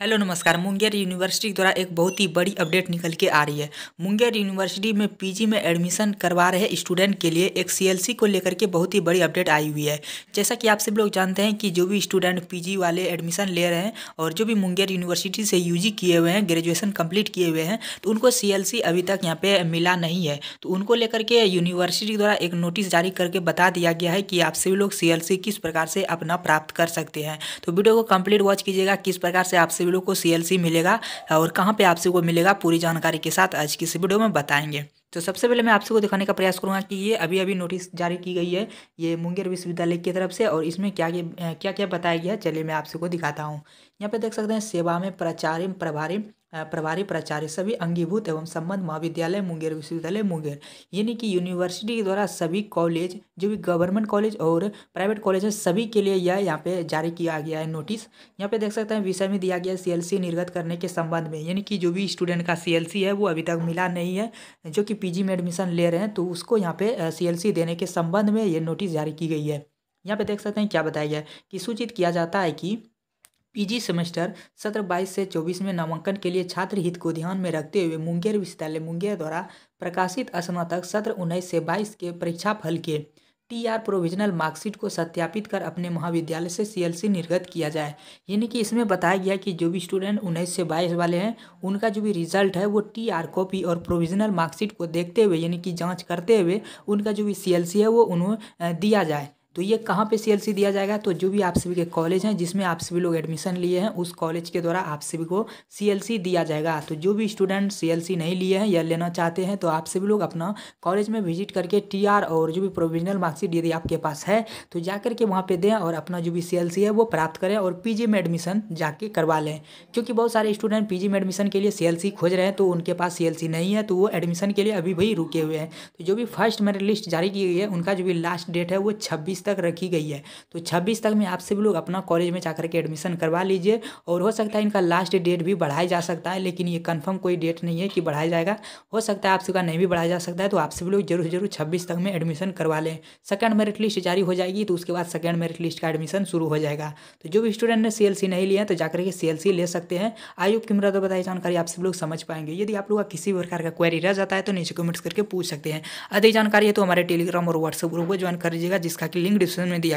hello नमस्कार Munger university द्वारा एक बहुत ही बड़ी अपडेट निकल के आ रही है मुंगेर यूनिवर्सिटी में पीजी में एडमिशन करवा रहे स्टूडेंट के लिए एक सीएलसी को लेकर के बहुत ही बड़ी अपडेट आई हुई है जैसा कि आप सब लोग जानते हैं कि जो भी स्टूडेंट पीजी वाले एडमिशन ले रहे हैं और जो भी मुंगेर यूनिवर्सिटी से यू किए हुए हैं ग्रेजुएसन कम्प्लीट किए हुए हैं तो उनको सी अभी तक यहाँ पर मिला नहीं है तो उनको लेकर के यूनिवर्सिटी द्वारा एक नोटिस जारी करके बता दिया गया है कि आप सभी लोग सी किस प्रकार से अपना प्राप्त कर सकते हैं तो वीडियो को कम्प्लीट वॉच कीजिएगा किस प्रकार से आप सभी सभी लोग को सी मिलेगा और कहाँ पर आप सबको मिलेगा पूरी जानकारी के साथ आज की इस वीडियो में बताएंगे तो सबसे पहले मैं आप सबको दिखाने का प्रयास करूंगा कि ये अभी अभी नोटिस जारी की गई है ये मुंगेर विश्वविद्यालय की तरफ से और इसमें क्या क्या क्या क्या बताया गया है चलिए मैं आप सबको दिखाता हूँ यहाँ पे देख सकते हैं सेवा में प्रचारिम प्रभारी प्रभारी प्राचार्य सभी अंगीभूत एवं संबंध महाविद्यालय मुंगेर विश्वविद्यालय मुंगेर यानी कि यूनिवर्सिटी के द्वारा सभी कॉलेज जो भी गवर्नमेंट कॉलेज और प्राइवेट कॉलेज है सभी के लिए यह यहाँ पे जारी किया गया है नोटिस यहाँ पे देख सकते हैं विषय में दिया गया है सी निर्गत करने के संबंध में यानी कि जो भी स्टूडेंट का सी है वो अभी तक मिला नहीं है जो कि पी में एडमिशन ले रहे हैं तो उसको यहाँ पे सी देने के संबंध में ये नोटिस जारी की गई है यहाँ पे देख सकते हैं क्या बताया गया कि सूचित किया जाता है कि पीजी सेमेस्टर सत्र 22 से 24 में नामांकन के लिए छात्र हित को ध्यान में रखते हुए मुंगेर विश्वविद्यालय मुंगेर द्वारा प्रकाशित स्नातक सत्र 19 से 22 के परीक्षा फल के टी आर प्रोविजनल मार्कशीट को सत्यापित कर अपने महाविद्यालय से सीएलसी निर्गत किया जाए यानी कि इसमें बताया गया कि जो भी स्टूडेंट उन्नीस से बाईस वाले हैं उनका जो भी रिजल्ट है वो टी आर कॉपी और प्रोविजनल मार्कशीट को देखते हुए यानी कि जांच करते हुए उनका जो भी सीएलसी है वो उन्हें दिया जाए तो ये कहाँ पे सी दिया जाएगा तो जो भी आप सभी के कॉलेज हैं जिसमें आप सभी लोग एडमिशन लिए हैं उस कॉलेज के द्वारा आप सभी को सी दिया जाएगा तो जो भी स्टूडेंट सी नहीं लिए हैं या लेना चाहते हैं तो आप सभी लोग अपना कॉलेज में विजिट करके टी और जो भी प्रोविजनल मार्कशीट यदि आपके पास है तो जा करके वहाँ पर दें और अपना जो भी सी है वो प्राप्त करें और पी में एडमिशन जाके करवा लें क्योंकि बहुत सारे स्टूडेंट पी में एडमिशन के लिए सी खोज रहे हैं तो उनके पास सी नहीं है तो वो एडमिशन के लिए अभी भी रुके हुए हैं तो जो भी फर्स्ट मेरिट लिस्ट जारी की गई है उनका जो भी लास्ट डेट है वो छब्बीस तक रखी गई है तो छब्बीस तक में आप सभी लोग अपना कॉलेज में जाकर के एडमिशन करवा लीजिए और हो सकता है इनका लास्ट डेट भी बढ़ाया जा सकता है लेकिन ये कन्फर्म कोई डेट नहीं है कि बढ़ाया जाएगा हो सकता है आपसे सबका नहीं भी बढ़ाया जा सकता है तो आप सभी लोग जरूर जरूर छब्बीस तक में एडमिशन करवा लें सेकेंड मेरिट लिस्ट जारी हो जाएगी तो उसके बाद सेकेंड मेरिट लिस्ट का एडमिशन शुरू हो जाएगा तो जो भी स्टूडेंट ने सी नहीं लिया तो जाकर के सी ले सकते हैं आयुक्त की मुरादा बताई जानकारी आप सभी लोग समझ पाएंगे यदि आप लोग का किसी भी प्रकार का क्वेरी रह जाता है तो नीचे कमेंट्स करके पूछ सकते हैं अधिक जानकारी है तो हमारे टेलीग्राम और व्हाट्सएप ग्रुप को ज्वाइन कर लीजिएगा जिसका कि लिंक डिस्क्रिप्शन में दिया